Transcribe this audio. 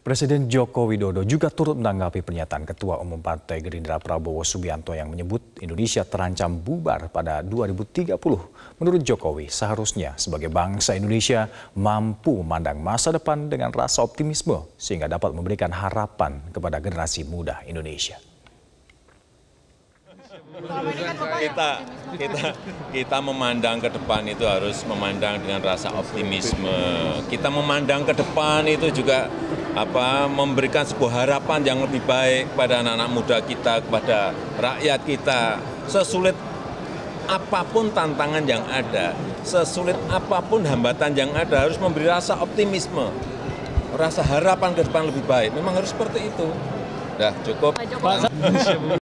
Presiden Joko Widodo juga turut menanggapi pernyataan Ketua Umum Partai Gerindra Prabowo Subianto yang menyebut Indonesia terancam bubar pada 2030. Menurut Jokowi, seharusnya sebagai bangsa Indonesia mampu memandang masa depan dengan rasa optimisme sehingga dapat memberikan harapan kepada generasi muda Indonesia. Kita kita kita memandang ke depan itu harus memandang dengan rasa optimisme. Kita memandang ke depan itu juga apa memberikan sebuah harapan yang lebih baik kepada anak-anak muda kita, kepada rakyat kita. Sesulit apapun tantangan yang ada, sesulit apapun hambatan yang ada harus memberi rasa optimisme, rasa harapan ke depan lebih baik. Memang harus seperti itu. Dah cukup.